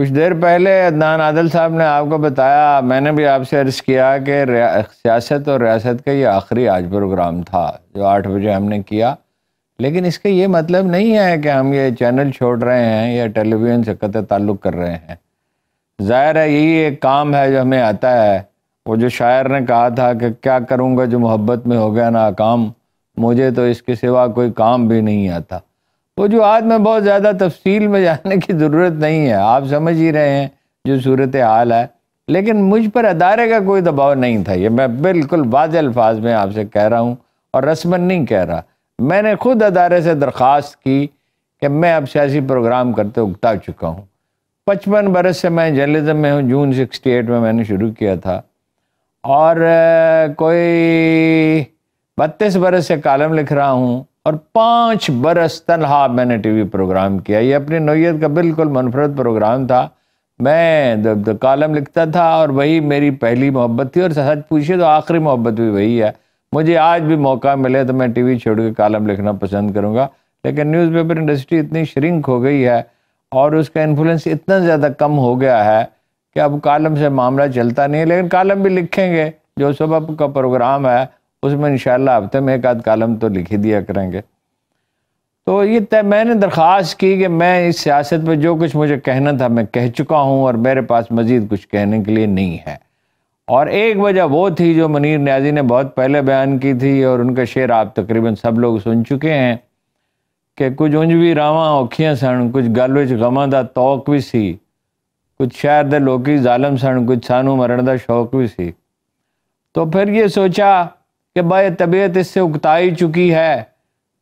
कुछ देर पहले अदनान आदल साहब ने आपको बताया मैंने भी आपसे अर्ज़ किया कि सियासत और रियासत का ये आखिरी आज प्रोग्राम था जो आठ बजे हमने किया लेकिन इसका ये मतलब नहीं है कि हम ये चैनल छोड़ रहे हैं या टेलीविज़न से कत ताल्लुक़ कर रहे हैं ज़ाहिर है यही एक काम है जो हमें आता है वो जो शायर ने कहा था कि क्या करूँगा जो मोहब्बत में हो गया ना काम मुझे तो इसके सिवा कोई काम भी नहीं आता वजूहत आज में बहुत ज़्यादा तफसील में जाने की ज़रूरत नहीं है आप समझ ही रहे हैं जो सूरत हाल है लेकिन मुझ पर अदारे का कोई दबाव नहीं था ये मैं बिल्कुल वाज अल्फाज में आपसे कह रहा हूँ और रस्मन नहीं कह रहा मैंने खुद अदारे से दरख्वास्त की कि मैं अब सियासी प्रोग्राम करते उगता चुका हूँ पचपन बरस से मैं जर्नलिज़म में हूँ जून सिक्सटी एट में मैंने शुरू किया था और कोई बत्तीस बरस से कॉलम लिख रहा हूँ और पाँच बरस तनहा मैंने टी वी प्रोग्राम किया ये अपनी नोयत का बिल्कुल मनफरद प्रोग्राम था मैं जब तो लिखता था और वही मेरी पहली मोहब्बत थी और सच पूछिए तो आखिरी मोहब्बत भी वही है मुझे आज भी मौका मिले तो मैं टीवी छोड़ के कॉलम लिखना पसंद करूँगा लेकिन न्यूज़पेपर इंडस्ट्री इतनी श्रिंक हो गई है और उसका इन्फ्लुएंस इतना ज़्यादा कम हो गया है कि अब कालम से मामला चलता नहीं है लेकिन कालम भी लिखेंगे जो सुबह का प्रोग्राम है उसमें इन हफ्ते में एक आध कालम तो लिख ही दिया करेंगे तो ये तय मैंने दरख्वास्त की कि मैं इस सियासत में जो कुछ मुझे कहना था मैं कह चुका हूँ और मेरे पास मज़ीद कुछ कहने के लिए नहीं है और एक वजह वो थी जो मनीर न्याजी ने बहुत पहले बयान की थी और उनका शेर आप तकरीबन सब लोग सुन चुके हैं कि कुछ उंज भी रावां औखियाँ सन कुछ गल विच गमां दा तौक भी सी कुछ शहर दे लोकी जालम सन कुछ सानू मरण दा शौक भी सी तो फिर ये सोचा कि भाई तबीयत इससे उगताई चुकी है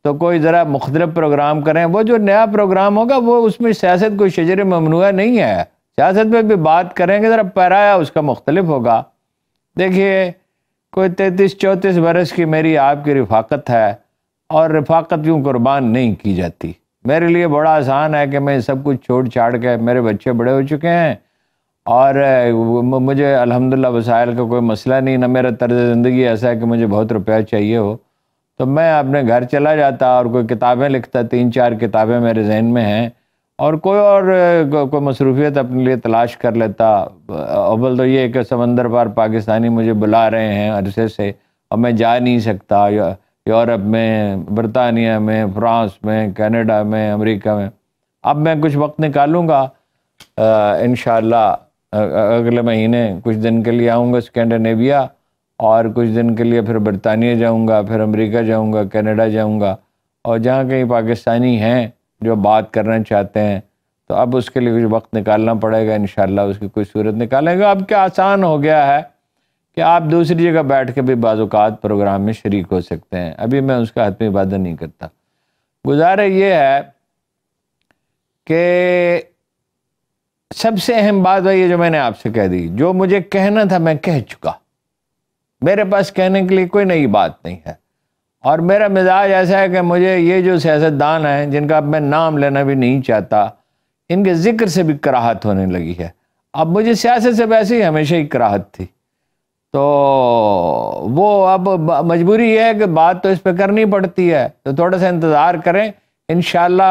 तो कोई ज़रा मुख्तल प्रोग्राम करें वो जो नया प्रोग्राम होगा वो उसमें सियासत कोई शजर ममनू नहीं है सियासत में भी बात करेंगे ज़रा पैराया उसका मुख्तलिफ होगा देखिए कोई तैंतीस चौंतीस बरस की मेरी आपकी रिफाक़त है और रिफाकत यूँ कुर्बान नहीं की जाती मेरे लिए बड़ा आसान है कि मैं सब कुछ छोड़ छाड़ के मेरे बच्चे बड़े हो चुके हैं और मुझे अल्हम्दुलिल्लाह वसायल का कोई मसला नहीं ना मेरा तर्ज ज़िंदगी ऐसा है कि मुझे बहुत रुपया चाहिए हो तो मैं अपने घर चला जाता और कोई किताबें लिखता तीन चार किताबें मेरे जहन में हैं और कोई और कोई मसरूफियत अपने लिए तलाश कर लेता अबल तो ये कि समंदर पार पाकिस्तानी मुझे बुला रहे हैं अरसे से और मैं जा नहीं सकता यूरोप में बरतानिया में फ्रांस में कनाडा में अमेरिका में अब मैं कुछ वक्त निकालूंगा इन अगले महीने कुछ दिन के लिए आऊँगा स्कैंडनेविया और कुछ दिन के लिए फिर बरतानिया जाऊँगा फिर अमेरिका जाऊँगा कनाडा जाऊँगा और जहाँ कहीं पाकिस्तानी हैं जो बात करना चाहते हैं तो अब उसके लिए कुछ वक्त निकालना पड़ेगा इन उसकी कोई सूरत निकालेंगे अब क्या आसान हो गया है कि आप दूसरी जगह बैठ के भी बाज़ात प्रोग्राम में शरीक हो सकते हैं अभी मैं उसका हतमी वादा नहीं करता गुजारा ये है कि सबसे अहम बात वही है जो मैंने आपसे कह दी जो मुझे कहना था मैं कह चुका मेरे पास कहने के लिए कोई नई बात नहीं है और मेरा मिजाज ऐसा है कि मुझे ये जो सियासतदान हैं जिनका मैं नाम लेना भी नहीं चाहता इनके ज़िक्र से भी कराहत होने लगी है अब मुझे सियासत से वैसे ही हमेशा ही कराहत थी तो वो अब मजबूरी ये है कि बात तो इस पर करनी पड़ती है तो थोड़ा सा इंतज़ार करें इन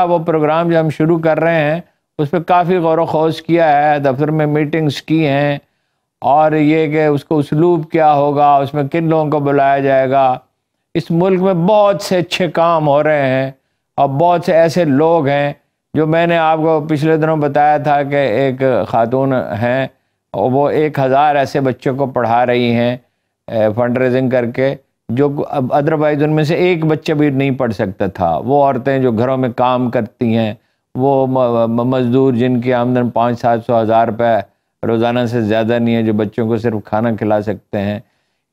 वो प्रोग्राम जो हम शुरू कर रहे हैं उस पर काफ़ी गौर वोज किया है दफ्तर में मीटिंग्स की हैं और ये कि उसको उसलूब क्या होगा उसमें किन लोगों को बुलाया जाएगा इस मुल्क में बहुत से अच्छे काम हो रहे हैं और बहुत से ऐसे लोग हैं जो मैंने आपको पिछले दिनों बताया था कि एक खातून हैं और वो एक हज़ार ऐसे बच्चों को पढ़ा रही हैं फंड रेजिंग करके जो अब अदरवाइज उनमें से एक बच्चा भी नहीं पढ़ सकता था वो औरतें जो घरों में काम करती हैं वो मज़दूर जिनकी आमदन पाँच सात सौ हज़ार रुपये रोज़ाना से ज़्यादा नहीं है जो बच्चों को सिर्फ खाना खिला सकते हैं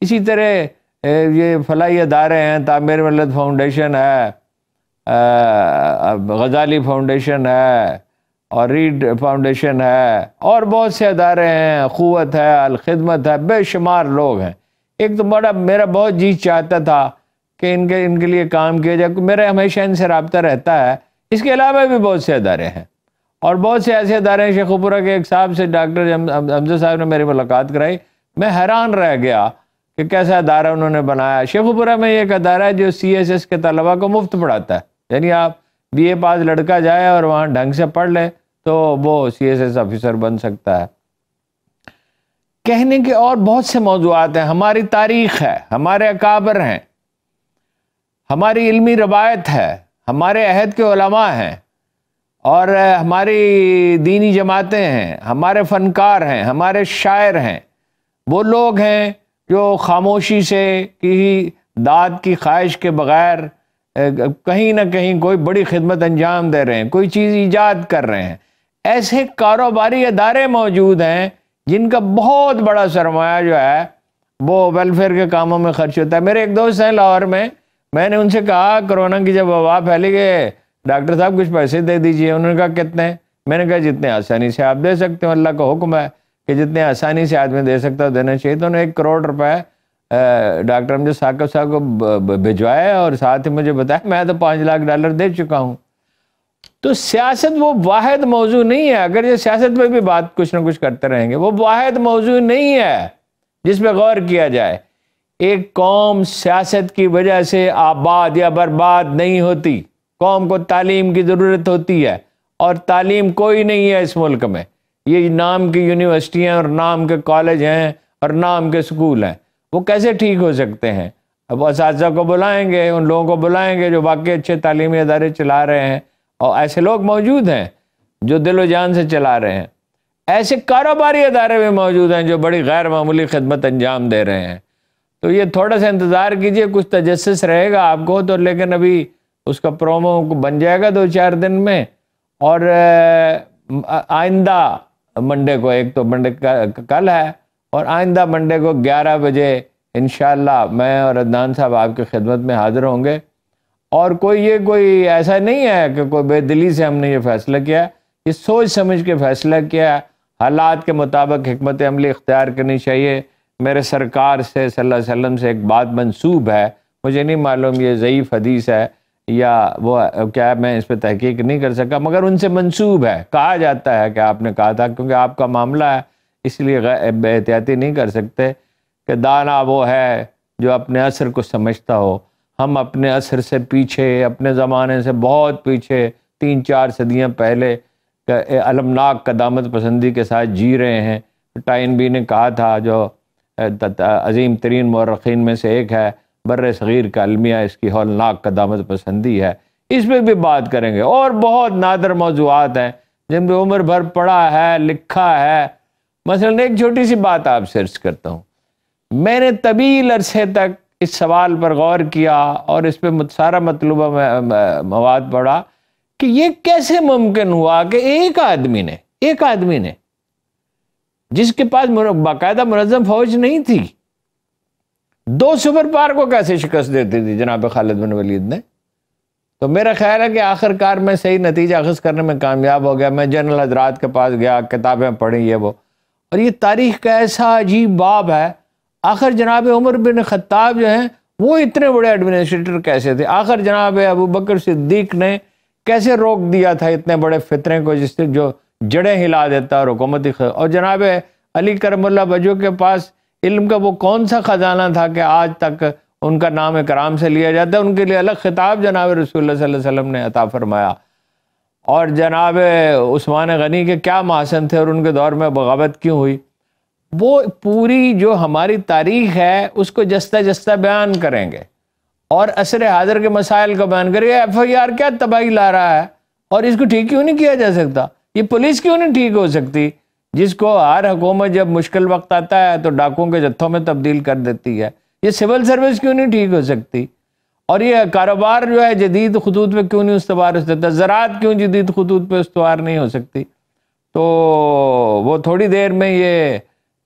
इसी तरह ये फलाई अदारे हैं तामिर मिलत फाउंडेशन है गजाली फाउंडेशन है और रीड फाउंडेशन है और बहुत से अदारे हैं क़वत है अलखदमत है बेशुमार लोग हैं एक तो बड़ा मेरा बहुत जी चाहता था कि इनके इनके लिए काम किया जाए मेरा हमेशा इनसे रबता रहता है इसके अलावा भी बहुत से अदारे हैं और बहुत से ऐसे अदारे हैं शेखपुरा के एक साहब से डॉक्टर हमजा साहब ने मेरी मुलाकात कराई मैं हैरान रह गया कि कैसा अदारा उन्होंने बनाया शेखपुरा में एक अदारा है जो सी एस एस के तलबा को मुफ्त पढ़ाता है यानी आप बी ए पास लड़का जाए और वहाँ ढंग से पढ़ ले तो वो सी एस एस ऑफिसर बन सकता है कहने के और बहुत से मौजूद हैं हमारी तारीख है हमारे अकाबर हैं हमारी इल्मी रवायत है हमारे अहद के उलमा हैं और हमारी दीनी जमातें हैं हमारे फ़नकार हैं हमारे शायर हैं वो लोग हैं जो खामोशी से कि दाद की ख्वाहिश के बग़ैर कहीं ना कहीं कोई बड़ी खिदमत अंजाम दे रहे हैं कोई चीज़ ईजाद कर रहे हैं ऐसे कारोबारी अदारे मौजूद हैं जिनका बहुत बड़ा सरमाया जो है वो वेलफेयर के कामों में खर्च होता है मेरे एक दोस्त हैं लाहौर में मैंने उनसे कहा कोरोना की जब वबा फैली गए डॉक्टर साहब कुछ पैसे दे दीजिए उन्होंने कहा कितने मैंने कहा जितने आसानी से आप दे सकते हो अल्लाह का हुक्म है कि जितने आसानी से आदमी दे सकता है देना चाहिए तो उन्होंने एक करोड़ रुपए डॉक्टर मुझे साकब साहब को भिजवाया और साथ ही मुझे बताया मैं तो पाँच लाख डॉलर दे चुका हूँ तो सियासत वो वाद मौजू नहीं है अगर ये सियासत में भी बात कुछ ना कुछ करते रहेंगे वो वाद मौजू नहीं है जिसमें गौर किया जाए एक कौम सियासत की वजह से आबाद या बर्बाद नहीं होती कौम को तालीम की ज़रूरत होती है और तालीम कोई नहीं है इस मुल्क में ये नाम की यूनिवर्सिटियाँ और नाम के कॉलेज हैं और नाम के स्कूल हैं वो कैसे ठीक हो सकते हैं अब इस को बुलाएंगे उन लोगों को बुलाएंगे जो बाकी अच्छे तालीमी अदारे चला रहे हैं और ऐसे लोग मौजूद हैं जो दिलो जान से चला रहे हैं ऐसे कारोबारी अदारे भी मौजूद हैं जो बड़ी गैर मामूली खदमत अंजाम दे रहे हैं तो ये थोड़ा सा इंतज़ार कीजिए कुछ तजस रहेगा आपको तो लेकिन अभी उसका प्रोमो बन जाएगा दो चार दिन में और आइंदा मंडे को एक तो मंडे कल है और आइंदा मंडे को 11 बजे इन मैं और अदनान साहब आपकी खिदमत में हाजिर होंगे और कोई ये कोई ऐसा नहीं है कि कोई बेदिली से हमने ये फ़ैसला किया ये सोच समझ के फ़ैसला किया हालात के मुताबिक हमत अमली इख्तियार करनी चाहिए मेरे सरकार से सल्लल्लाहु अलैहि वसल्लम से एक बात मंसूब है मुझे नहीं मालूम ये ज़यीफ़ हदीस है या वो क्या मैं इस पर तहकीक नहीं कर सका मगर उनसे मंसूब है कहा जाता है कि आपने कहा था क्योंकि आपका मामला है इसलिए एहतियाती नहीं कर सकते कि दाना वो है जो अपने असर को समझता हो हम अपने असर से पीछे अपने ज़माने से बहुत पीछे तीन चार सदियाँ पहले अलमनाक कदामत पसंदी के साथ जी रहे हैं टाइन बी ने कहा था जो अजीम तरीन मौरखीन में से एक है बर सग़ीर का अलमिया इसकी हौलनाक कदामत पसंदी है इस पर भी बात करेंगे और बहुत नादर मौजूद हैं जिन पर उम्र भर पढ़ा है लिखा है मसलन एक छोटी सी बात आपसे अर्ज करता हूँ मैंने तवील अरसे तक इस सवाल पर गौर किया और इस पर सारा मतलब मवाद पढ़ा कि ये कैसे मुमकिन हुआ कि एक आदमी ने एक आदमी ने जिसके पास बाकायदा मुनजम फौज नहीं थी दो सुपर पार को कैसे शिकस्त देती थी जनाब खालिद बिन वलीद ने तो मेरा ख्याल है कि आखिरकार मैं सही नतीजा अखज करने में कामयाब हो गया मैं जनरल हजरात के पास गया किताबें पढ़ी ये वो और ये तारीख का ऐसा अजीब बाब है आखिर जनाब उमर बिन खत्ताब जो हैं वो इतने बड़े एडमिनिस्ट्रेटर कैसे थे आखिर जनाब अबू बकर सिद्दीक ने कैसे रोक दिया था इतने बड़े फितरे को जिससे जो जड़ें हिला देता और हुकूमती और जनाब अली करमल्ला बजो के पास इल्म का वो कौन सा ख़जाना था कि आज तक उनका नाम कराम से लिया जाता है उनके लिए अलग खिताब जनाब रसूल वसम ने अता फरमाया और जनाब उस्मान गनी के क्या मासन थे और उनके दौर में बगावत क्यों हुई वो पूरी जो हमारी तारीख है उसको जस्ता जस्ता बयान करेंगे और असर हाजिर के मसाइल का बयान करिए एफ आई आर क्या तबाही ला रहा है और इसको ठीक क्यों नहीं किया जा सकता ये पुलिस क्यों नहीं ठीक हो सकती जिसको हर हुकूमत जब मुश्किल वक्त आता है तो डाकुओं के जत्थों में तब्दील कर देती है ये सिविल सर्विस क्यों नहीं ठीक हो सकती और ये कारोबार जो है जदीद खतूत पे क्यों नहीं उसवार हो सकता ज़रात क्यों जदीद खतूत पे उसवार नहीं हो सकती तो वो थोड़ी देर में ये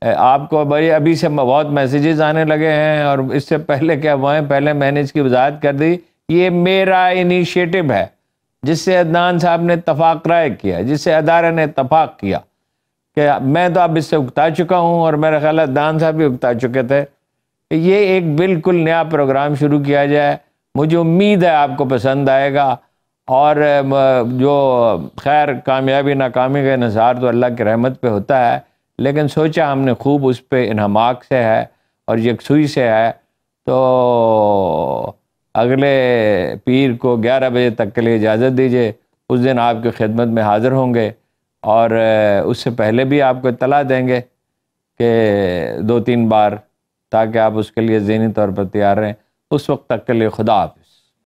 आपको भाई अभी से बहुत मैसेजेस आने लगे हैं और इससे पहले क्या हुआ है पहले मैंने इसकी वजाहत कर दी ये मेरा इनिशिएटिव है जिससे अदनान साहब ने तफाक राय किया जिससे अदारा ने तफाक किया कि मैं तो अब इससे उगता चुका हूँ और मेरा ख्याल अदनान साहब भी उगता चुके थे ये एक बिल्कुल नया प्रोग्राम शुरू किया जाए मुझे उम्मीद है आपको पसंद आएगा और जो खैर कामयाबी नाकामी का इसार तो अल्लाह की रहमत पर होता है लेकिन सोचा हमने खूब उस पर इनहमाक से है और यकसुई से है तो अगले पीर को 11 बजे तक के लिए इजाज़त दीजिए उस दिन आपकी खिदमत में हाज़िर होंगे और उससे पहले भी आपको इतला देंगे कि दो तीन बार ताकि आप उसके लिए जहनी तौर पर तैयार रहें उस वक्त तक के लिए खुदा हाफ